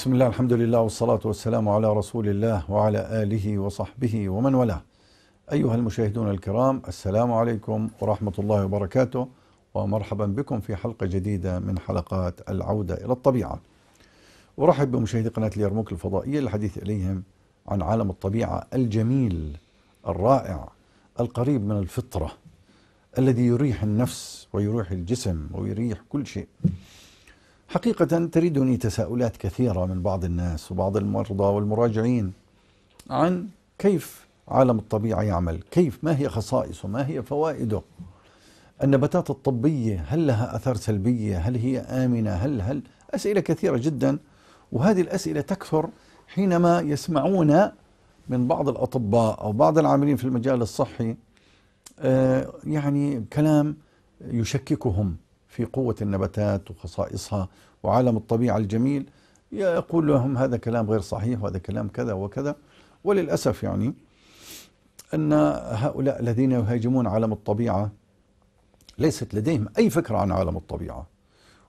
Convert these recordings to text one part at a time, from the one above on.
بسم الله الحمد لله والصلاة والسلام على رسول الله وعلى آله وصحبه ومن والاه. أيها المشاهدون الكرام السلام عليكم ورحمة الله وبركاته ومرحبا بكم في حلقة جديدة من حلقات العودة إلى الطبيعة. أرحب بمشاهدي قناة اليرموك الفضائية للحديث إليهم عن عالم الطبيعة الجميل الرائع القريب من الفطرة الذي يريح النفس ويريح الجسم ويريح كل شيء. حقيقة تريدني تساؤلات كثيرة من بعض الناس وبعض المرضى والمراجعين عن كيف عالم الطبيعة يعمل كيف ما هي خصائصه ما هي فوائده النباتات الطبية هل لها أثر سلبية هل هي آمنة هل هل أسئلة كثيرة جدا وهذه الأسئلة تكثر حينما يسمعون من بعض الأطباء أو بعض العاملين في المجال الصحي آه، يعني كلام يشككهم في قوة النباتات وخصائصها وعالم الطبيعة الجميل يقول لهم هذا كلام غير صحيح وهذا كلام كذا وكذا وللأسف يعني أن هؤلاء الذين يهاجمون عالم الطبيعة ليست لديهم أي فكرة عن عالم الطبيعة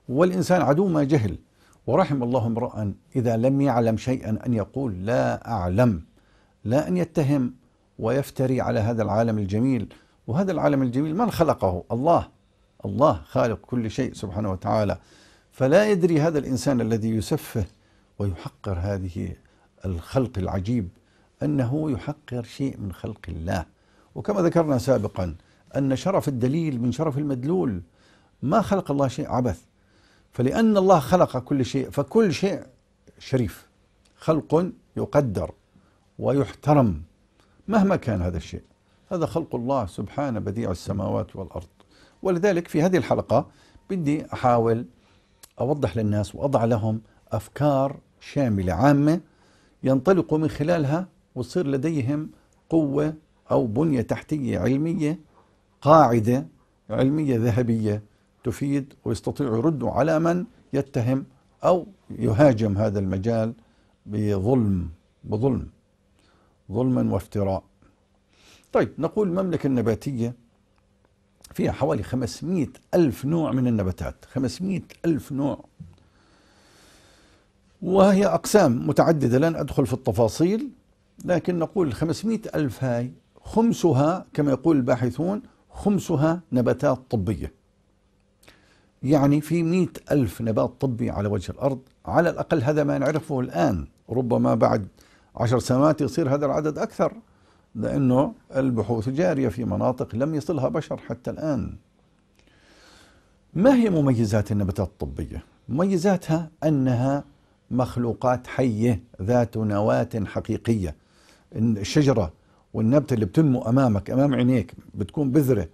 والإنسان عدو ما جهل ورحم الله امرأ إذا لم يعلم شيئا أن يقول لا أعلم لا أن يتهم ويفتري على هذا العالم الجميل وهذا العالم الجميل من خلقه الله الله خالق كل شيء سبحانه وتعالى فلا يدري هذا الإنسان الذي يسفه ويحقر هذه الخلق العجيب أنه يحقر شيء من خلق الله وكما ذكرنا سابقا أن شرف الدليل من شرف المدلول ما خلق الله شيء عبث فلأن الله خلق كل شيء فكل شيء شريف خلق يقدر ويحترم مهما كان هذا الشيء هذا خلق الله سبحانه بديع السماوات والأرض ولذلك في هذه الحلقة بدي أحاول أوضح للناس وأضع لهم أفكار شاملة عامة ينطلقوا من خلالها وتصير لديهم قوة أو بنية تحتية علمية قاعدة علمية ذهبية تفيد ويستطيعوا يردوا على من يتهم أو يهاجم هذا المجال بظلم بظلم ظلما وافتراء طيب نقول المملكة النباتية فيها حوالي 500 ألف نوع من النباتات 500 ألف نوع وهي أقسام متعددة لن أدخل في التفاصيل لكن نقول 500 ألف هاي خمسها كما يقول الباحثون خمسها نباتات طبية يعني في مئة ألف نبات طبي على وجه الأرض على الأقل هذا ما نعرفه الآن ربما بعد عشر سنوات يصير هذا العدد أكثر لأنه البحوث جارية في مناطق لم يصلها بشر حتى الآن ما هي مميزات النباتات الطبية؟ مميزاتها أنها مخلوقات حية ذات نواة حقيقية الشجرة والنبتة اللي بتنمو أمامك أمام عينيك بتكون بذرة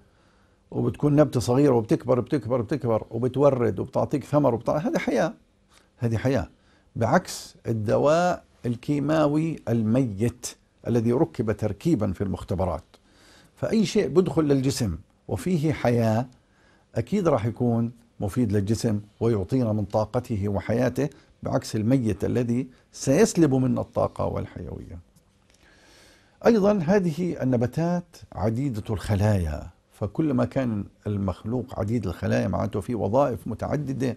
وبتكون نبتة صغيرة وبتكبر بتكبر بتكبر وبتورد وبتعطيك ثمر وبتع... هذه حياة هذه حياة بعكس الدواء الكيماوي الميت الذي ركب تركيبا في المختبرات فأي شيء بدخل للجسم وفيه حياة أكيد راح يكون مفيد للجسم ويعطينا من طاقته وحياته بعكس الميت الذي سيسلب منا الطاقة والحيوية أيضا هذه النباتات عديدة الخلايا فكلما كان المخلوق عديد الخلايا معناته في وظائف متعددة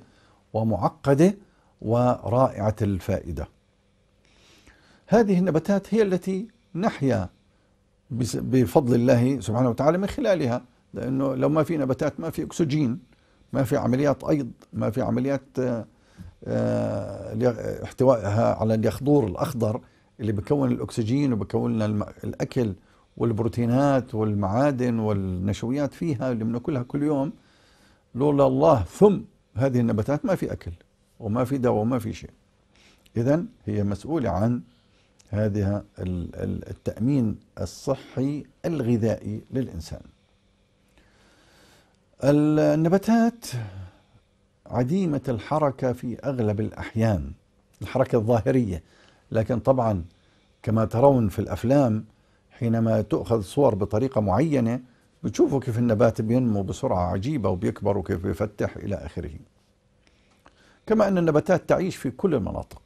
ومعقدة ورائعة الفائدة هذه النباتات هي التي نحيا بفضل الله سبحانه وتعالى من خلالها لأنه لو ما في نباتات ما في أكسجين ما في عمليات أيض ما في عمليات آه، آه، احتوائها على اليخضور الأخضر اللي بكون الأكسجين وبكون لنا الأكل والبروتينات والمعادن والنشويات فيها اللي بناكلها كل يوم لولا الله ثم هذه النباتات ما في أكل وما في دواء وما في شيء إذا هي مسؤولة عن هذه التأمين الصحي الغذائي للإنسان النباتات عديمة الحركة في أغلب الأحيان الحركة الظاهرية لكن طبعا كما ترون في الأفلام حينما تؤخذ صور بطريقة معينة بتشوفوا كيف النبات بينمو بسرعة عجيبة وبيكبر وكيف بيفتح إلى آخره كما أن النباتات تعيش في كل المناطق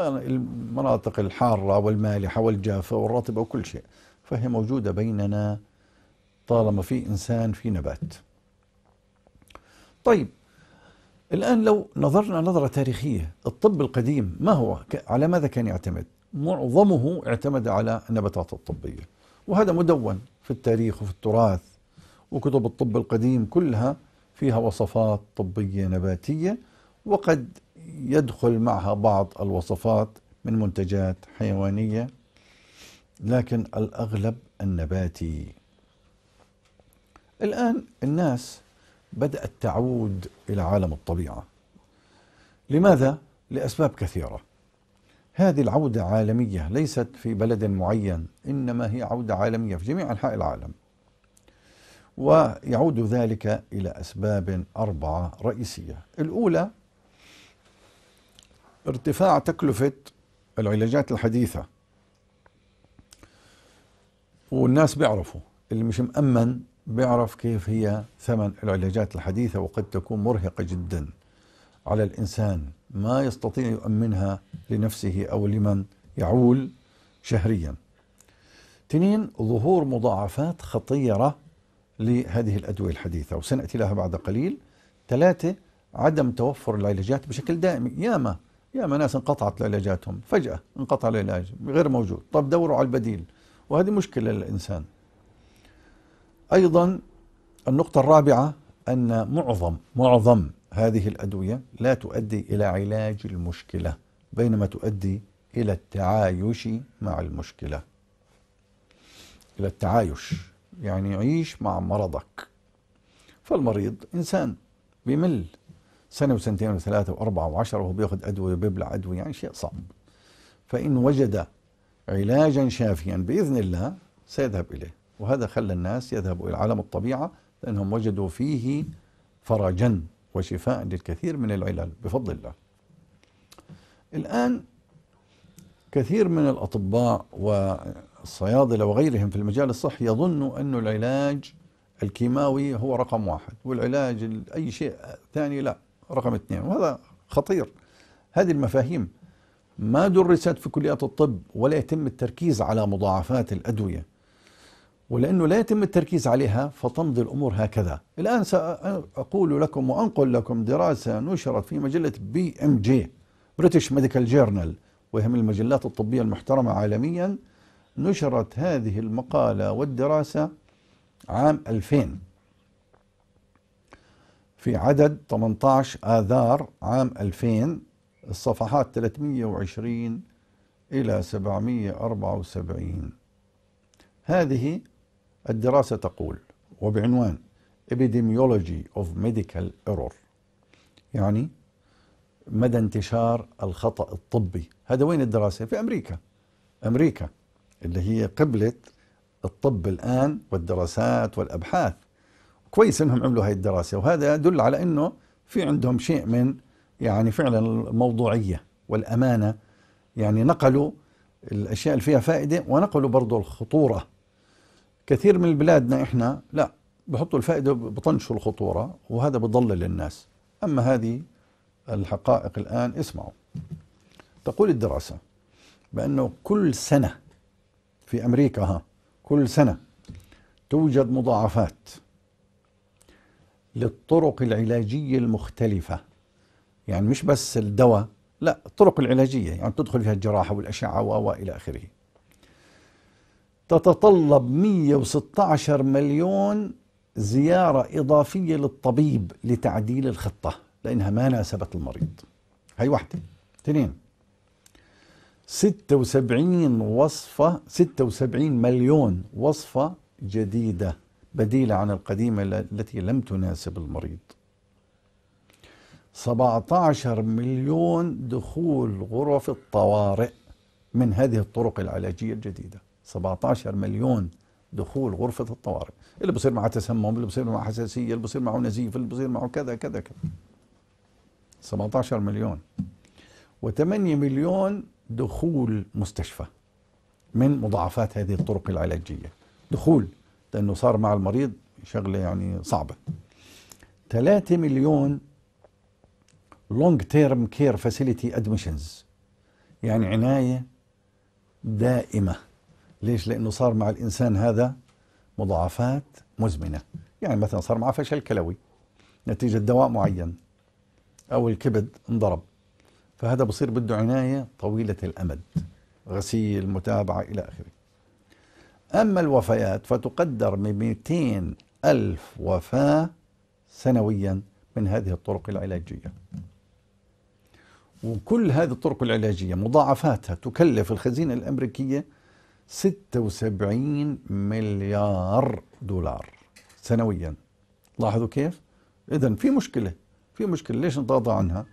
المناطق الحارة والمالحة والجافة والرطبة وكل شيء فهي موجودة بيننا طالما في إنسان في نبات طيب الآن لو نظرنا نظرة تاريخية الطب القديم ما هو على ماذا كان يعتمد معظمه اعتمد على النباتات الطبية وهذا مدون في التاريخ وفي التراث وكتب الطب القديم كلها فيها وصفات طبية نباتية وقد يدخل معها بعض الوصفات من منتجات حيوانية لكن الأغلب النباتي الآن الناس بدأت تعود إلى عالم الطبيعة لماذا؟ لأسباب كثيرة هذه العودة عالمية ليست في بلد معين إنما هي عودة عالمية في جميع أنحاء العالم ويعود ذلك إلى أسباب أربعة رئيسية الأولى ارتفاع تكلفة العلاجات الحديثة والناس بيعرفوا اللي مش مأمن بيعرف كيف هي ثمن العلاجات الحديثة وقد تكون مرهقة جدا على الإنسان ما يستطيع يؤمنها لنفسه أو لمن يعول شهريا تنين ظهور مضاعفات خطيرة لهذه الأدوية الحديثة وسنأتي لها بعد قليل ثلاثة عدم توفر العلاجات بشكل دائم ياما يا ناس انقطعت علاجاتهم فجأة انقطع العلاج غير موجود طب دوروا على البديل وهذه مشكلة للإنسان أيضا النقطة الرابعة أن معظم معظم هذه الأدوية لا تؤدي إلى علاج المشكلة بينما تؤدي إلى التعايش مع المشكلة إلى التعايش يعني عيش مع مرضك فالمريض إنسان بمل سنه وسنتين وثلاثه واربعه وعشره وهو بياخذ ادويه وبيبلع ادويه يعني شيء صعب. فان وجد علاجا شافيا باذن الله سيذهب اليه وهذا خلى الناس يذهبوا الى عالم الطبيعه لانهم وجدوا فيه فرجا وشفاء للكثير من العلل بفضل الله. الان كثير من الاطباء والصيادله وغيرهم في المجال الصحي يظنوا انه العلاج الكيماوي هو رقم واحد والعلاج اي شيء ثاني لا رقم اثنين وهذا خطير هذه المفاهيم ما درست في كليات الطب ولا يتم التركيز على مضاعفات الأدوية ولأنه لا يتم التركيز عليها فتمضي الأمور هكذا الآن سأقول لكم وأنقل لكم دراسة نشرت في مجلة بي ام جي بريتش ميديكال جيرنال وهي من المجلات الطبية المحترمة عالميا نشرت هذه المقالة والدراسة عام 2000 في عدد 18 آذار عام 2000 الصفحات 320 إلى 774 هذه الدراسة تقول وبعنوان Epidemiology of Medical Error يعني مدى انتشار الخطأ الطبي هذا وين الدراسة؟ في أمريكا أمريكا اللي هي قبلة الطب الآن والدراسات والأبحاث كويس انهم عملوا هاي الدراسه وهذا يدل على انه في عندهم شيء من يعني فعلا الموضوعيه والامانه يعني نقلوا الاشياء اللي فيها فائده ونقلوا برضه الخطوره كثير من بلادنا احنا لا بحطوا الفائده بطنشوا الخطوره وهذا بضلل الناس اما هذه الحقائق الان اسمعوا تقول الدراسه بانه كل سنه في امريكا ها كل سنه توجد مضاعفات للطرق العلاجية المختلفة يعني مش بس الدواء لا الطرق العلاجية يعني تدخل فيها الجراحة والأشعة وإلى آخره تتطلب 116 مليون زيارة إضافية للطبيب لتعديل الخطة لأنها ما ناسبت المريض هي واحدة اثنين 76 وصفة 76 مليون وصفة جديدة بديلة عن القديمة التي لم تناسب المريض 17 مليون دخول غرف الطوارئ من هذه الطرق العلاجية الجديدة 17 مليون دخول غرفة الطوارئ اللي بصير معه تسمم اللي بصير معه حساسية اللي بصير معه نزيف اللي بصير معه كذا كذا كذا 17 مليون و8 مليون دخول مستشفى من مضاعفات هذه الطرق العلاجية دخول لأنه صار مع المريض شغلة يعني صعبة 3 مليون لونج تيرم كير فاسيلتي ادمشنز يعني عناية دائمة ليش لأنه صار مع الإنسان هذا مضاعفات مزمنة يعني مثلا صار معه فشل كلوي نتيجة دواء معين أو الكبد انضرب فهذا بصير بده عناية طويلة الأمد غسيل متابعة إلى آخره أما الوفيات فتقدر ب 200 ألف وفاة سنويا من هذه الطرق العلاجية وكل هذه الطرق العلاجية مضاعفاتها تكلف الخزينة الأمريكية 76 مليار دولار سنويا لاحظوا كيف؟ إذا في مشكلة في مشكلة ليش نتغاضى عنها؟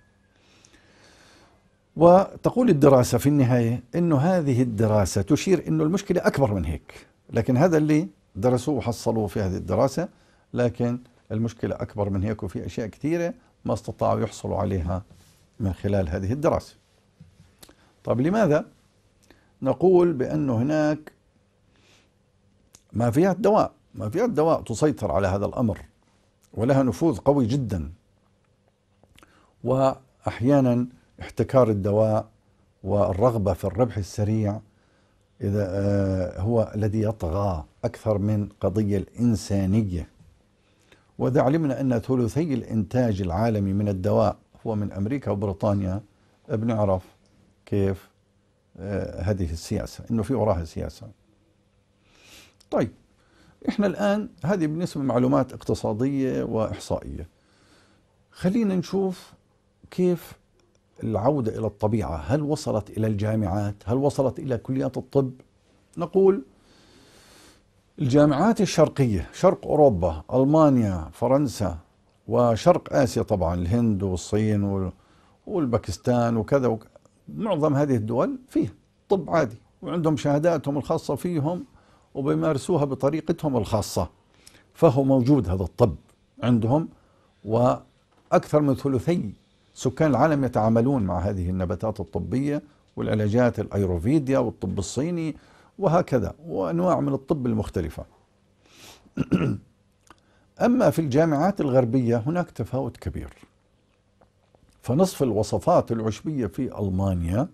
وتقول الدراسة في النهاية أنه هذه الدراسة تشير أنه المشكلة أكبر من هيك لكن هذا اللي درسوه وحصلوه في هذه الدراسة لكن المشكلة أكبر من هيك وفي أشياء كثيرة ما استطاعوا يحصلوا عليها من خلال هذه الدراسة طب لماذا نقول بأنه هناك ما فيها الدواء ما فيها الدواء تسيطر على هذا الأمر ولها نفوذ قوي جدا وأحيانا احتكار الدواء والرغبة في الربح السريع إذا آه، هو الذي يطغى أكثر من قضية الإنسانية وإذا علمنا أن ثلثي الإنتاج العالمي من الدواء هو من أمريكا وبريطانيا بنعرف كيف آه، هذه السياسة أنه في وراها سياسة طيب إحنا الآن هذه بالنسبة لمعلومات اقتصادية وإحصائية خلينا نشوف كيف العودة إلى الطبيعة هل وصلت إلى الجامعات هل وصلت إلى كليات الطب نقول الجامعات الشرقية شرق أوروبا ألمانيا فرنسا وشرق آسيا طبعا الهند والصين والباكستان وكذا معظم هذه الدول فيه طب عادي وعندهم شهاداتهم الخاصة فيهم وبيمارسوها بطريقتهم الخاصة فهو موجود هذا الطب عندهم وأكثر من ثلثي سكان العالم يتعاملون مع هذه النباتات الطبية والعلاجات الأيروفيديا والطب الصيني وهكذا وأنواع من الطب المختلفة أما في الجامعات الغربية هناك تفاوت كبير فنصف الوصفات العشبية في ألمانيا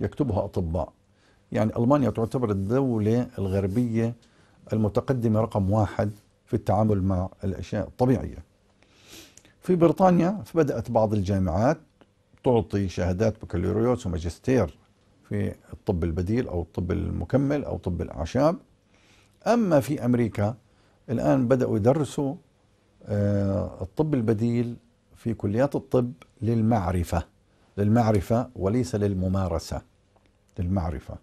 يكتبها أطباء يعني ألمانيا تعتبر الدولة الغربية المتقدمة رقم واحد في التعامل مع الأشياء الطبيعية في بريطانيا بدأت بعض الجامعات تعطي شهادات بكالوريوس وماجستير في الطب البديل أو الطب المكمل أو طب الأعشاب أما في أمريكا الآن بدأوا يدرسوا آه، الطب البديل في كليات الطب للمعرفة للمعرفة وليس للممارسة للمعرفة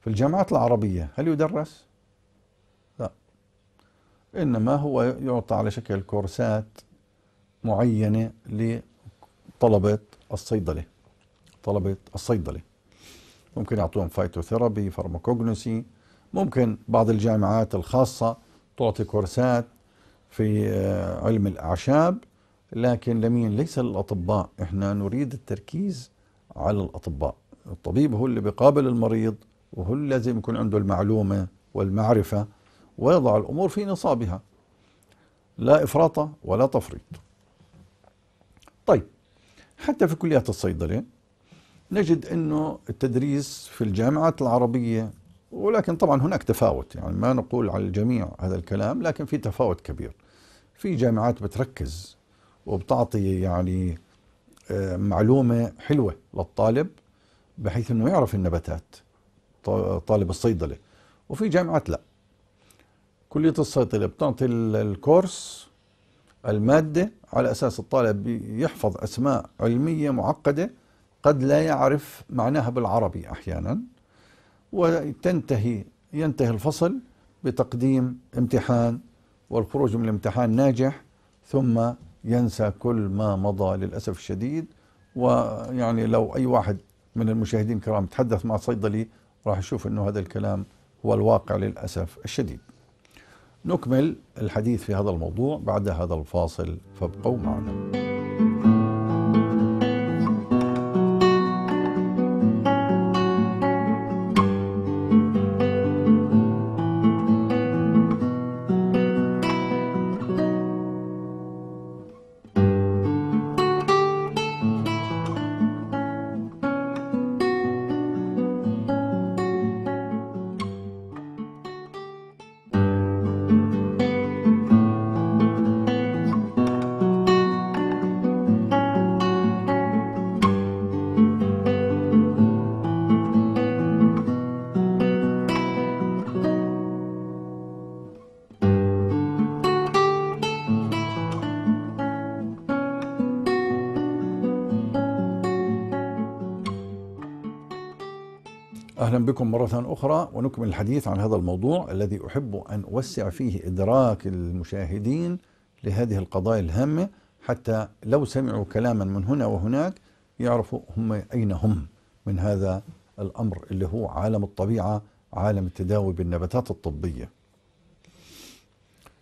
في الجامعات العربية هل يدرس؟ لا إنما هو يعطى على شكل كورسات معينة لطلبة الصيدلة طلبة الصيدلة ممكن يعطوهم فايتوثيرابي فارماكوجنسي ممكن بعض الجامعات الخاصة تعطي كورسات في آه، علم الأعشاب لكن لمين ليس للأطباء إحنا نريد التركيز على الأطباء الطبيب هو اللي بيقابل المريض وهو اللي لازم يكون عنده المعلومة والمعرفة ويضع الأمور في نصابها لا إفراط ولا تفريط طيب حتى في كليات الصيدلة نجد أنه التدريس في الجامعات العربية ولكن طبعا هناك تفاوت يعني ما نقول على الجميع هذا الكلام لكن في تفاوت كبير في جامعات بتركز وبتعطي يعني آه، معلومة حلوة للطالب بحيث أنه يعرف النباتات طالب الصيدلة وفي جامعات لا كلية الصيدلة بتعطي الكورس المادة على أساس الطالب يحفظ أسماء علمية معقدة قد لا يعرف معناها بالعربي أحيانا وتنتهي ينتهي الفصل بتقديم امتحان والخروج من الامتحان ناجح ثم ينسى كل ما مضى للأسف الشديد ويعني لو أي واحد من المشاهدين الكرام تحدث مع صيدلي راح يشوف أنه هذا الكلام هو الواقع للأسف الشديد نكمل الحديث في هذا الموضوع بعد هذا الفاصل فابقوا معنا. أهلا بكم مرة أخرى ونكمل الحديث عن هذا الموضوع الذي أحب أن أوسع فيه إدراك المشاهدين لهذه القضايا الهامة حتى لو سمعوا كلاما من هنا وهناك يعرفوا هم أين هم من هذا الأمر اللي هو عالم الطبيعة عالم التداوي بالنباتات الطبية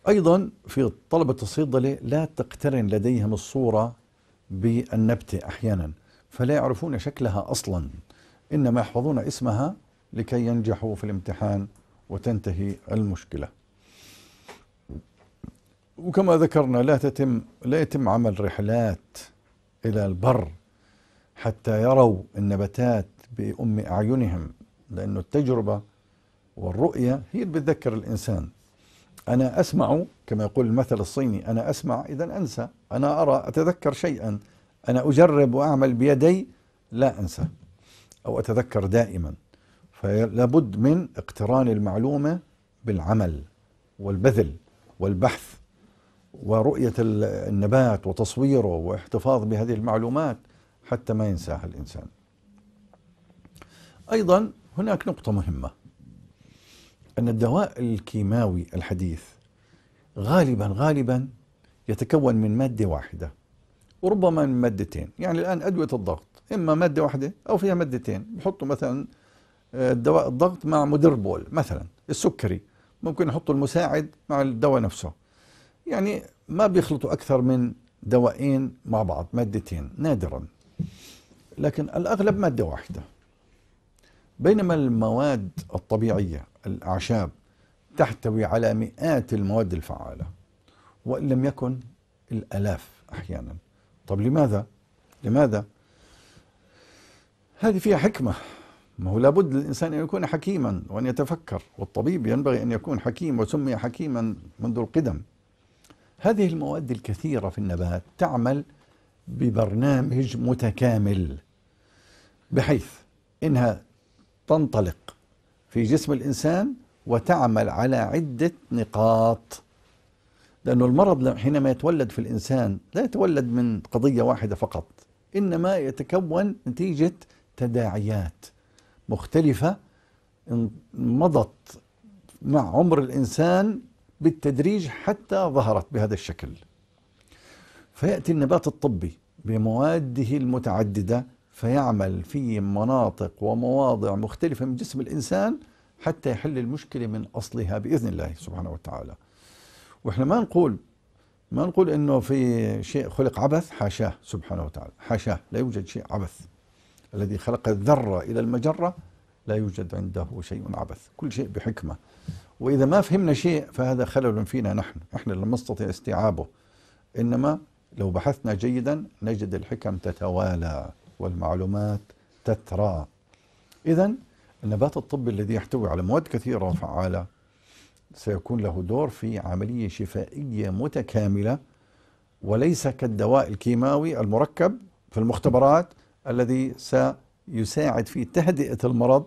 أيضا في طلبة الصيدلة لا تقترن لديهم الصورة بالنبتة أحيانا فلا يعرفون شكلها أصلاً إنما يحفظون اسمها لكي ينجحوا في الامتحان وتنتهي المشكلة وكما ذكرنا لا تتم لا يتم عمل رحلات إلى البر حتى يروا النباتات بأم أعينهم لأن التجربة والرؤية هي اللي بتذكر الإنسان أنا أسمع كما يقول المثل الصيني أنا أسمع إذا أنسى أنا أرى أتذكر شيئا أنا أجرب وأعمل بيدي لا أنسى أو أتذكر دائما فلابد من اقتران المعلومة بالعمل والبذل والبحث ورؤية النبات وتصويره واحتفاظ بهذه المعلومات حتى ما ينساها الإنسان أيضا هناك نقطة مهمة أن الدواء الكيماوي الحديث غالبا غالبا يتكون من مادة واحدة وربما من مادتين يعني الآن أدوية الضغط اما ماده واحده او فيها مادتين بحطوا مثلا آه، دواء الضغط مع مدر بول مثلا السكري ممكن يحطوا المساعد مع الدواء نفسه يعني ما بيخلطوا اكثر من دوائين مع بعض مادتين نادرا لكن الاغلب ماده واحده بينما المواد الطبيعيه الاعشاب تحتوي على مئات المواد الفعاله وان لم يكن الالاف احيانا طب لماذا لماذا هذه فيها حكمة ما هو لابد للإنسان أن يكون حكيما وأن يتفكر والطبيب ينبغي أن يكون حكيم وسمي حكيما منذ القدم هذه المواد الكثيرة في النبات تعمل ببرنامج متكامل بحيث إنها تنطلق في جسم الإنسان وتعمل على عدة نقاط لأن المرض حينما يتولد في الإنسان لا يتولد من قضية واحدة فقط إنما يتكون نتيجة تداعيات مختلفة مضت مع عمر الإنسان بالتدريج حتى ظهرت بهذا الشكل فيأتي النبات الطبي بمواده المتعددة فيعمل في مناطق ومواضع مختلفة من جسم الإنسان حتى يحل المشكلة من أصلها بإذن الله سبحانه وتعالى وإحنا ما نقول ما نقول انه في شيء خلق عبث حاشاه سبحانه وتعالى حاشاه لا يوجد شيء عبث الذي خلق الذرة إلى المجرة لا يوجد عنده شيء عبث كل شيء بحكمة وإذا ما فهمنا شيء فهذا خلل فينا نحن نحن لم نستطيع استيعابه إنما لو بحثنا جيدا نجد الحكم تتوالى والمعلومات تترى إذا النبات الطبي الذي يحتوي على مواد كثيرة وفعالة سيكون له دور في عملية شفائية متكاملة وليس كالدواء الكيماوي المركب في المختبرات الذي سيساعد في تهدئة المرض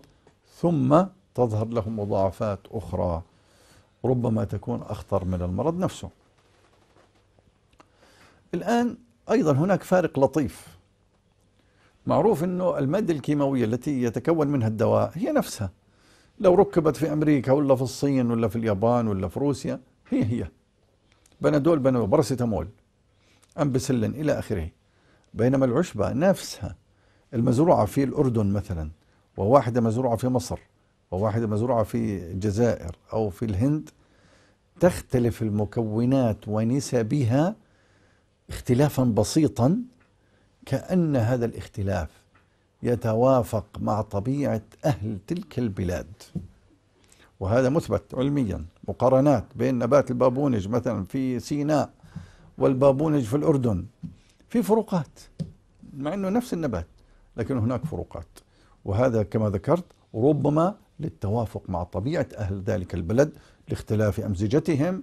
ثم تظهر له مضاعفات أخرى ربما تكون أخطر من المرض نفسه الآن أيضا هناك فارق لطيف معروف أنه المادة الكيماوية التي يتكون منها الدواء هي نفسها لو ركبت في أمريكا ولا في الصين ولا في اليابان ولا في روسيا هي هي بنادول بنادول برسيتامول أمبسلين إلى آخره بينما العشبة نفسها المزروعة في الأردن مثلا وواحدة مزروعة في مصر وواحدة مزروعة في الجزائر أو في الهند تختلف المكونات ونسبها اختلافا بسيطا كأن هذا الاختلاف يتوافق مع طبيعة أهل تلك البلاد وهذا مثبت علميا مقارنات بين نبات البابونج مثلا في سيناء والبابونج في الأردن في فروقات مع أنه نفس النبات لكن هناك فروقات وهذا كما ذكرت ربما للتوافق مع طبيعة أهل ذلك البلد لاختلاف أمزجتهم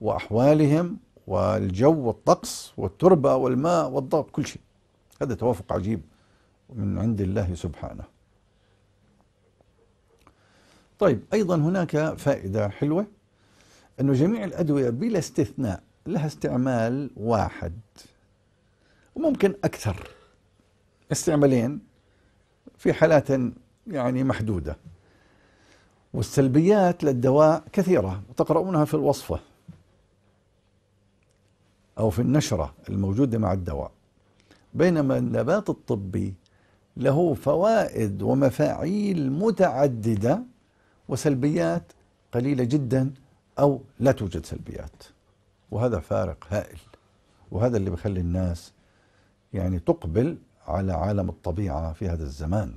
وأحوالهم والجو والطقس والتربة والماء والضغط كل شيء هذا توافق عجيب من عند الله سبحانه طيب أيضا هناك فائدة حلوة أنه جميع الأدوية بلا استثناء لها استعمال واحد وممكن أكثر استعمالين في حالات يعني محدودة والسلبيات للدواء كثيرة تقرؤونها في الوصفة أو في النشرة الموجودة مع الدواء بينما النبات الطبي له فوائد ومفاعيل متعددة وسلبيات قليلة جدا أو لا توجد سلبيات وهذا فارق هائل وهذا اللي بخلي الناس يعني تقبل على عالم الطبيعه في هذا الزمان.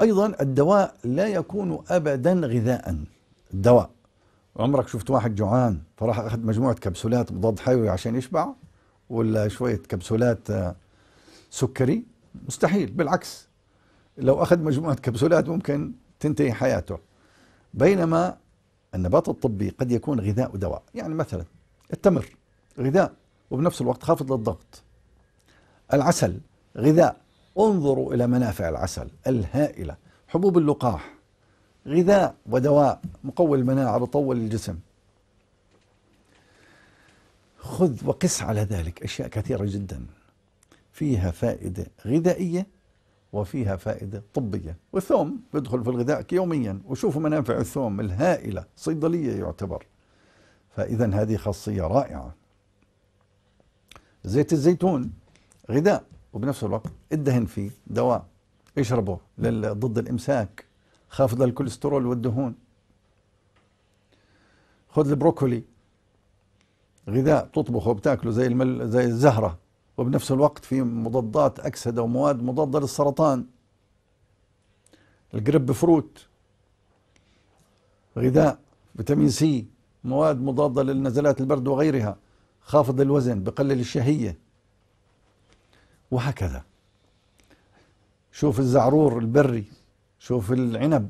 ايضا الدواء لا يكون ابدا غذاء الدواء عمرك شفت واحد جوعان فراح اخذ مجموعه كبسولات مضاد حيوي عشان يشبع ولا شويه كبسولات آه، سكري مستحيل بالعكس لو اخذ مجموعه كبسولات ممكن تنتهي حياته بينما النبات الطبي قد يكون غذاء ودواء يعني مثلا التمر غذاء وبنفس الوقت خافض للضغط العسل غذاء انظروا إلى منافع العسل الهائلة حبوب اللقاح غذاء ودواء مقوي المناعة بطول الجسم خذ وقس على ذلك أشياء كثيرة جدا فيها فائدة غذائية وفيها فائدة طبية والثوم بيدخل في الغذاء يوميا وشوفوا منافع الثوم الهائلة صيدلية يعتبر فإذا هذه خاصية رائعة زيت الزيتون غذاء وبنفس الوقت ادهن فيه دواء اشربه ضد الامساك خافض الكوليسترول والدهون خذ البروكولي غذاء تطبخه وبتاكله زي المل زي الزهره وبنفس الوقت في مضادات اكسده ومواد مضاده للسرطان الجريب فروت غذاء فيتامين سي مواد مضاده للنزلات البرد وغيرها خافض الوزن بقلل الشهيه وهكذا شوف الزعرور البري شوف العنب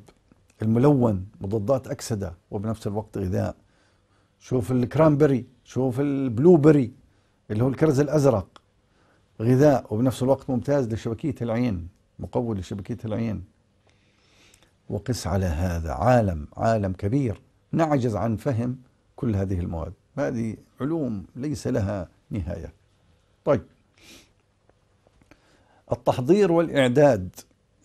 الملون مضادات أكسدة وبنفس الوقت غذاء شوف الكرانبري شوف البلو بري اللي هو الكرز الأزرق غذاء وبنفس الوقت ممتاز لشبكية العين مقوي لشبكية العين وقس على هذا عالم عالم كبير نعجز عن فهم كل هذه المواد هذه علوم ليس لها نهاية طيب التحضير والاعداد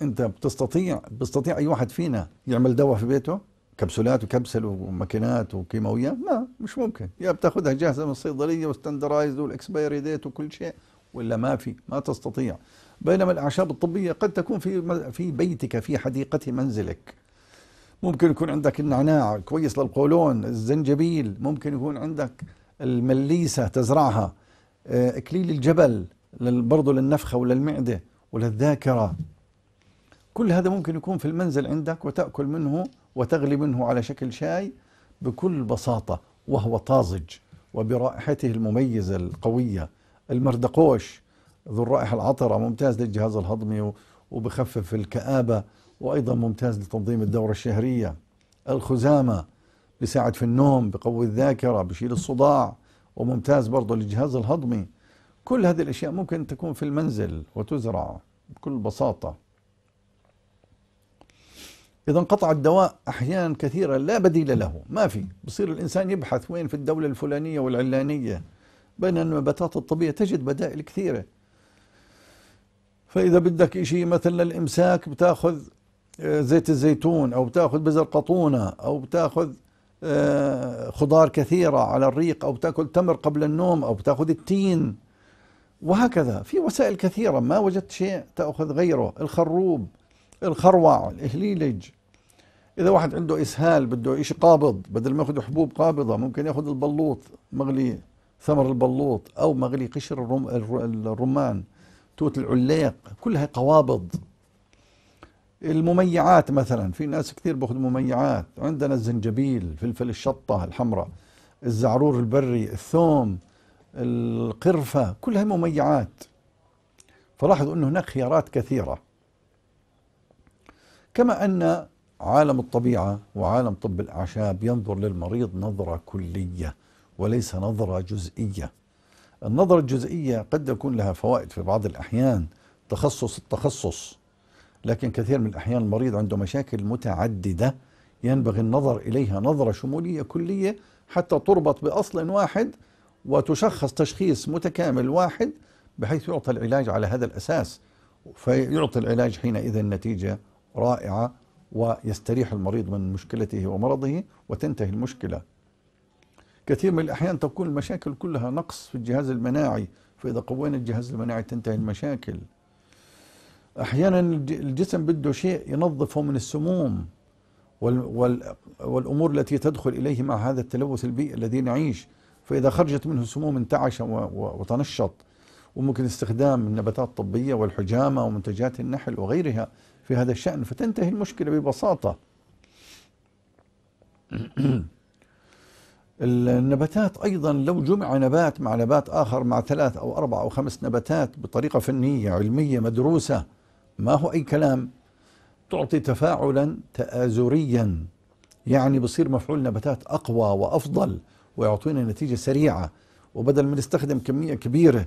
انت بتستطيع بيستطيع اي واحد فينا يعمل دواء في بيته كبسولات وكبسل وماكينات وكيماويات لا مش ممكن يا بتاخذها جاهزه من الصيدليه وستاندرايز والاكسبيري ديت وكل شيء ولا ما في ما تستطيع بينما الاعشاب الطبيه قد تكون في في بيتك في حديقه منزلك ممكن يكون عندك النعناع كويس للقولون الزنجبيل ممكن يكون عندك المليسه تزرعها آه، اكليل الجبل برضه للنفخة وللمعدة وللذاكرة كل هذا ممكن يكون في المنزل عندك وتأكل منه وتغلي منه على شكل شاي بكل بساطة وهو طازج وبرائحته المميزة القوية المردقوش ذو الرائحة العطرة ممتاز للجهاز الهضمي وبخفف الكآبة وأيضا ممتاز لتنظيم الدورة الشهرية الخزامة بيساعد في النوم بقوي الذاكرة بشيل الصداع وممتاز برضه للجهاز الهضمي كل هذه الأشياء ممكن تكون في المنزل وتزرع بكل بساطة إذا انقطع الدواء أحيانا كثيرة لا بديل له ما في بصير الإنسان يبحث وين في الدولة الفلانية والعلانية بين النباتات الطبيعية تجد بدائل كثيرة فإذا بدك شيء مثلا الإمساك بتاخذ آه، زيت الزيتون أو بتاخذ بزر قطونة أو بتاخذ آه، خضار كثيرة على الريق أو بتاكل تمر قبل النوم أو بتاخذ التين وهكذا في وسائل كثيرة ما وجدت شيء تأخذ غيره الخروب الخروع الإهليلج إذا واحد عنده إسهال بده شيء قابض بدل ما ياخذ حبوب قابضة ممكن ياخذ البلوط مغلي ثمر البلوط أو مغلي قشر الرم الرمان توت العلاق كلها قوابض المميعات مثلا في ناس كثير بأخذ مميعات عندنا الزنجبيل فلفل الشطة الحمراء الزعرور البري الثوم القرفة كلها مميعات فلاحظوا أن هناك خيارات كثيرة كما أن عالم الطبيعة وعالم طب الأعشاب ينظر للمريض نظرة كلية وليس نظرة جزئية النظرة الجزئية قد يكون لها فوائد في بعض الأحيان تخصص التخصص لكن كثير من الأحيان المريض عنده مشاكل متعددة ينبغي النظر إليها نظرة شمولية كلية حتى تربط بأصل واحد وتشخص تشخيص متكامل واحد بحيث يعطى العلاج على هذا الأساس فيعطي العلاج حينئذ نتيجة رائعة ويستريح المريض من مشكلته ومرضه وتنتهي المشكلة كثير من الأحيان تكون المشاكل كلها نقص في الجهاز المناعي فإذا قوينا الجهاز المناعي تنتهي المشاكل أحيانا الجسم بده شيء ينظفه من السموم والأمور التي تدخل إليه مع هذا التلوث البيئي الذي نعيش فإذا خرجت منه سموم انتعش وتنشط وممكن استخدام النباتات الطبية والحجامة ومنتجات النحل وغيرها في هذا الشأن فتنتهي المشكلة ببساطة النباتات أيضا لو جمع نبات مع نبات آخر مع ثلاث أو أربع أو خمس نباتات بطريقة فنية علمية مدروسة ما هو أي كلام تعطي تفاعلا تآزريا يعني بصير مفعول نباتات أقوى وأفضل ويعطينا نتيجة سريعة وبدل ما نستخدم كمية كبيرة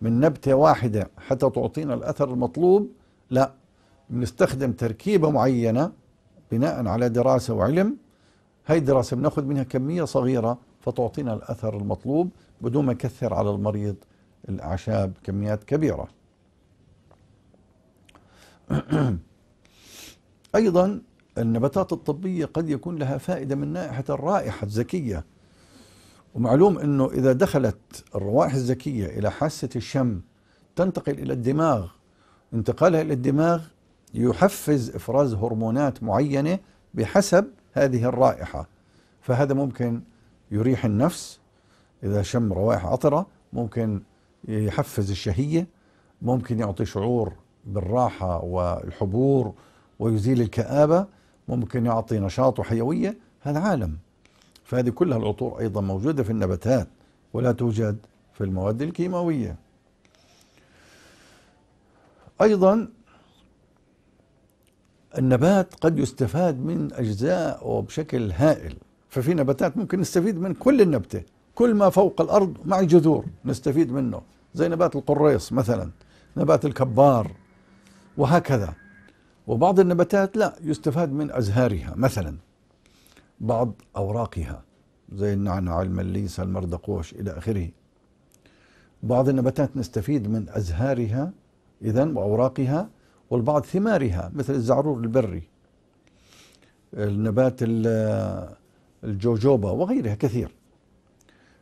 من نبتة واحدة حتى تعطينا الأثر المطلوب لا بنستخدم تركيبة معينة بناء على دراسة وعلم هاي الدراسة بناخذ منها كمية صغيرة فتعطينا الأثر المطلوب بدون ما يكثر على المريض الأعشاب كميات كبيرة أيضا النباتات الطبية قد يكون لها فائدة من ناحية الرائحة الزكية ومعلوم أنه إذا دخلت الروائح الزكية إلى حاسة الشم تنتقل إلى الدماغ انتقالها إلى الدماغ يحفز إفراز هرمونات معينة بحسب هذه الرائحة فهذا ممكن يريح النفس إذا شم روائح عطرة ممكن يحفز الشهية ممكن يعطي شعور بالراحة والحبور ويزيل الكآبة ممكن يعطي نشاط وحيوية هذا عالم فهذه كلها العطور أيضا موجودة في النباتات ولا توجد في المواد الكيماوية أيضا النبات قد يستفاد من أجزاء وبشكل هائل ففي نباتات ممكن نستفيد من كل النبتة كل ما فوق الأرض مع جذور نستفيد منه زي نبات القريص مثلا نبات الكبار وهكذا وبعض النباتات لا يستفاد من أزهارها مثلا بعض أوراقها زي النعناع المليس المردقوش إلى آخره بعض النباتات نستفيد من أزهارها إذا وأوراقها والبعض ثمارها مثل الزعرور البري النبات الجوجوبا وغيرها كثير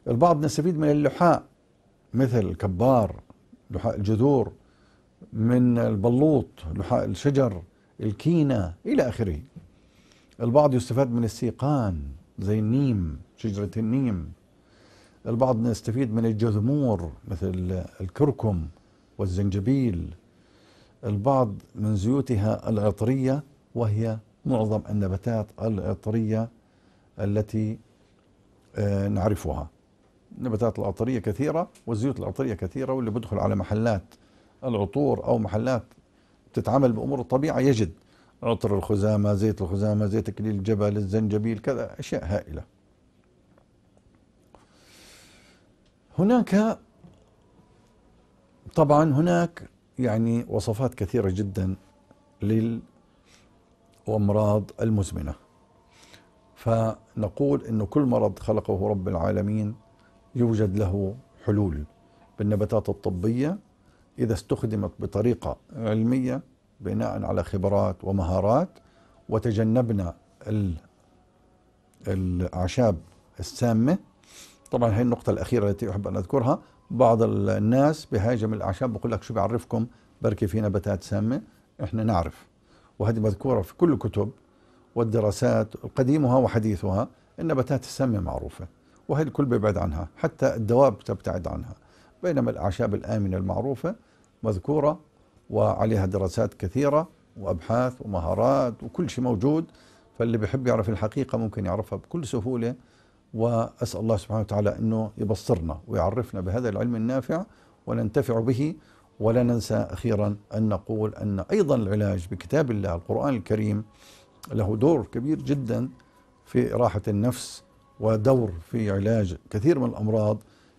البعض نستفيد من اللحاء مثل الكبار لحاء الجذور من البلوط لحاء الشجر الكينة إلى آخره البعض يستفاد من السيقان زي النيم شجرة النيم البعض يستفيد من الجذمور مثل الكركم والزنجبيل البعض من زيوتها العطرية وهي معظم النباتات العطرية التي آه، نعرفها النباتات العطرية كثيرة والزيوت العطرية كثيرة واللي بدخل على محلات العطور أو محلات تتعامل بأمور الطبيعة يجد عطر الخزامة زيت الخزامة زيت كليل الجبل الزنجبيل كذا أشياء هائلة هناك طبعا هناك يعني وصفات كثيرة جدا للأمراض المزمنة فنقول أن كل مرض خلقه رب العالمين يوجد له حلول بالنباتات الطبية إذا استخدمت بطريقة علمية بناء على خبرات ومهارات وتجنبنا الاعشاب السامه طبعا هي النقطه الاخيره التي احب ان اذكرها بعض الناس بهاجم الاعشاب بقول لك شو بعرفكم بركي في نباتات سامه احنا نعرف وهذه مذكوره في كل الكتب والدراسات قديمها وحديثها النباتات السامه معروفه وهي الكل بيبعد عنها حتى الدواب تبتعد عنها بينما الاعشاب الامنه المعروفه مذكوره وعليها دراسات كثيرة وأبحاث ومهارات وكل شيء موجود فاللي بيحب يعرف الحقيقة ممكن يعرفها بكل سهولة وأسأل الله سبحانه وتعالى أنه يبصرنا ويعرفنا بهذا العلم النافع وننتفع به ولا ننسى أخيرا أن نقول أن أيضا العلاج بكتاب الله القرآن الكريم له دور كبير جدا في راحة النفس ودور في علاج كثير من الأمراض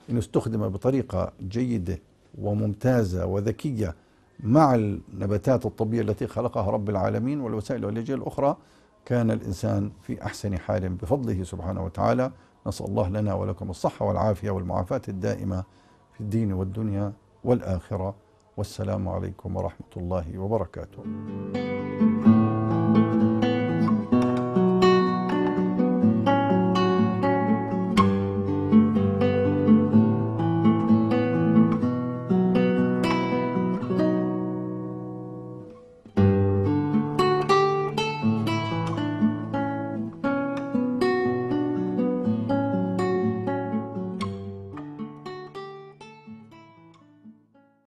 إن استخدم بطريقة جيدة وممتازة وذكية مع النباتات الطبية التي خلقها رب العالمين والوسائل العلاجية الأخرى كان الإنسان في أحسن حال بفضله سبحانه وتعالى نسأل الله لنا ولكم الصحة والعافية والمعافاة الدائمة في الدين والدنيا والآخرة والسلام عليكم ورحمة الله وبركاته